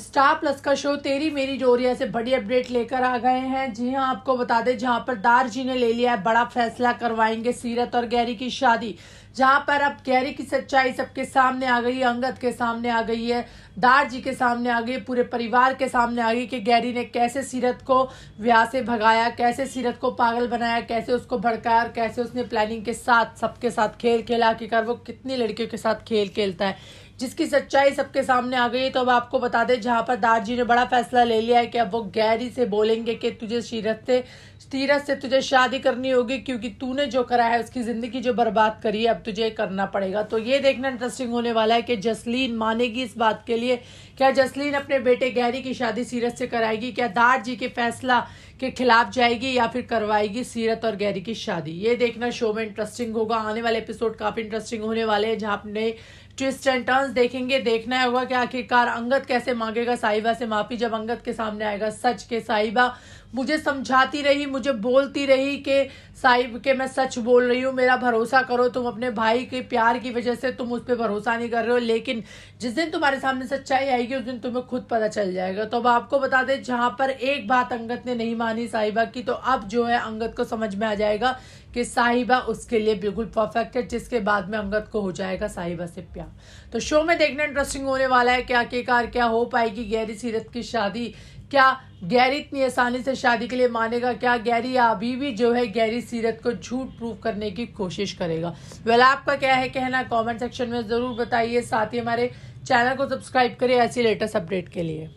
star plus का show तेरी मेरी जोरिया से बड़ी अपडेट लेकर आ गए हैं जी हाँ आपको बता दें जहाँ पर दार जी ने ले लिया है बड़ा फैसला करवाएंगे सीरत और गैरी की शादी जहां पर अब गहरी की सच्चाई सबके सामने आ गई है अंगद के सामने आ गई है दार जी के सामने आ गई पूरे परिवार के सामने आ गई कि गहरी ने कैसे सीरत को व्याह से भगाया कैसे सीरत को पागल बनाया कैसे उसको भड़काया और कैसे उसने प्लानिंग के साथ सबके साथ खेल खेला आखिरकार वो कितनी लड़कियों के साथ खेल खेलता है जिसकी सच्चाई सबके सामने आ गई तो अब आपको बता दें जहां पर जी ने बड़ा फैसला ले लिया है कि अब वो गहरी से बोलेंगे कि तुझे सीरत से तीरथ से तुझे शादी करनी होगी क्योंकि तूने जो करा है उसकी ज़िंदगी जो बर्बाद करी है अब तुझे करना पड़ेगा तो ये देखना इंटरेस्टिंग होने वाला है कि जसलीन मानेगी इस बात के लिए क्या जसलीन अपने बेटे गैरी की शादी सीरत से कराएगी क्या दार जी के फैसला के खिलाफ जाएगी या फिर करवाएगी सीरत और गैरी की शादी ये देखना शो में इंटरेस्टिंग होगा आने वाले एपिसोड काफ़ी इंटरेस्टिंग होने वाले हैं जहाँ अपने ट्विस्ट एंड टर्न्स देखेंगे देखना है होगा कि आखिरकार अंगत कैसे मांगेगा साहिबा से माफी जब अंगत के सामने आएगा सच के साहिबा मुझे समझाती रही मुझे बोलती रही कि साहिब के मैं सच बोल रही हूँ मेरा भरोसा करो तुम अपने भाई के प्यार की वजह से तुम उस पर भरोसा नहीं कर रहे हो लेकिन जिस दिन तुम्हारे सामने सच्चाई आएगी उस दिन तुम्हें खुद पता चल जाएगा तो अब आपको बता दें जहाँ पर एक बात अंगत ने नहीं मानी साहिबा की तो अब जो है अंगत को समझ में आ जाएगा कि साहिबा उसके लिए बिल्कुल परफेक्ट है जिसके बाद में अंगत को हो जाएगा साहिबा से प्यार क्या तो शो में देखना इंटरेस्टिंग होने वाला है क्या के कार क्या हो पाएगी गैरी सीरत की शादी क्या गैरी इतनी आसानी से शादी के लिए मानेगा क्या गैरी अभी भी जो है गैरी सीरत को झूठ प्रूफ करने की कोशिश करेगा वेल आपका क्या है कहना कॉमेंट सेक्शन में ज़रूर बताइए साथ ही हमारे चैनल को सब्सक्राइब करें ऐसी लेटेस्ट अपडेट के लिए